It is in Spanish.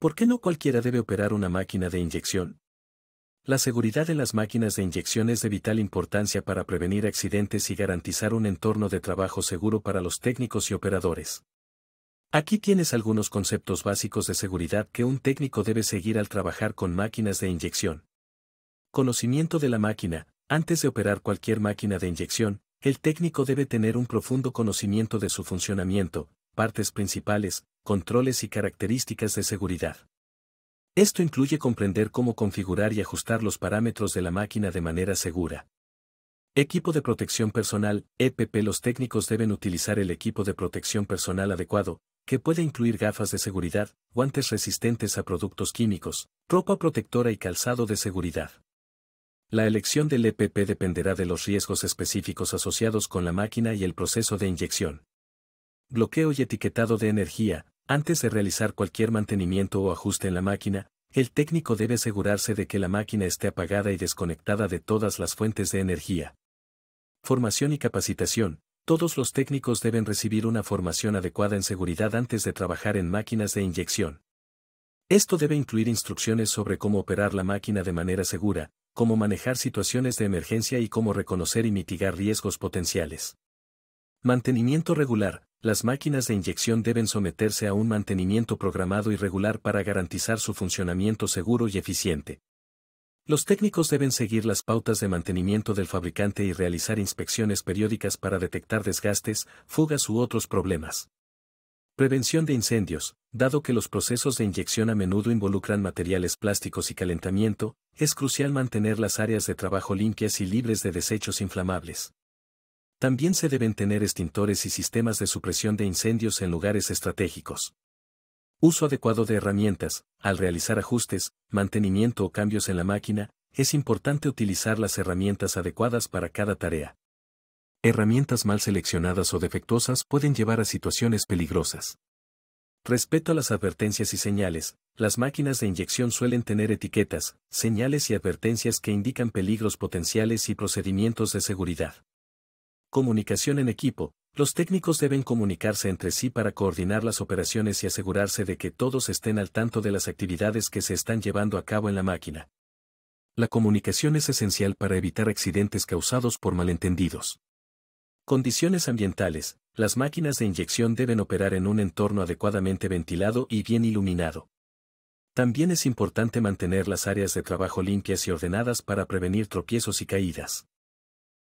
¿Por qué no cualquiera debe operar una máquina de inyección? La seguridad de las máquinas de inyección es de vital importancia para prevenir accidentes y garantizar un entorno de trabajo seguro para los técnicos y operadores. Aquí tienes algunos conceptos básicos de seguridad que un técnico debe seguir al trabajar con máquinas de inyección. Conocimiento de la máquina. Antes de operar cualquier máquina de inyección, el técnico debe tener un profundo conocimiento de su funcionamiento, partes principales, controles y características de seguridad. Esto incluye comprender cómo configurar y ajustar los parámetros de la máquina de manera segura. Equipo de protección personal, EPP Los técnicos deben utilizar el equipo de protección personal adecuado, que puede incluir gafas de seguridad, guantes resistentes a productos químicos, ropa protectora y calzado de seguridad. La elección del EPP dependerá de los riesgos específicos asociados con la máquina y el proceso de inyección bloqueo y etiquetado de energía, antes de realizar cualquier mantenimiento o ajuste en la máquina, el técnico debe asegurarse de que la máquina esté apagada y desconectada de todas las fuentes de energía. Formación y capacitación. Todos los técnicos deben recibir una formación adecuada en seguridad antes de trabajar en máquinas de inyección. Esto debe incluir instrucciones sobre cómo operar la máquina de manera segura, cómo manejar situaciones de emergencia y cómo reconocer y mitigar riesgos potenciales. Mantenimiento regular. Las máquinas de inyección deben someterse a un mantenimiento programado y regular para garantizar su funcionamiento seguro y eficiente. Los técnicos deben seguir las pautas de mantenimiento del fabricante y realizar inspecciones periódicas para detectar desgastes, fugas u otros problemas. Prevención de incendios. Dado que los procesos de inyección a menudo involucran materiales plásticos y calentamiento, es crucial mantener las áreas de trabajo limpias y libres de desechos inflamables. También se deben tener extintores y sistemas de supresión de incendios en lugares estratégicos. Uso adecuado de herramientas, al realizar ajustes, mantenimiento o cambios en la máquina, es importante utilizar las herramientas adecuadas para cada tarea. Herramientas mal seleccionadas o defectuosas pueden llevar a situaciones peligrosas. Respecto a las advertencias y señales, las máquinas de inyección suelen tener etiquetas, señales y advertencias que indican peligros potenciales y procedimientos de seguridad. Comunicación en equipo. Los técnicos deben comunicarse entre sí para coordinar las operaciones y asegurarse de que todos estén al tanto de las actividades que se están llevando a cabo en la máquina. La comunicación es esencial para evitar accidentes causados por malentendidos. Condiciones ambientales. Las máquinas de inyección deben operar en un entorno adecuadamente ventilado y bien iluminado. También es importante mantener las áreas de trabajo limpias y ordenadas para prevenir tropiezos y caídas.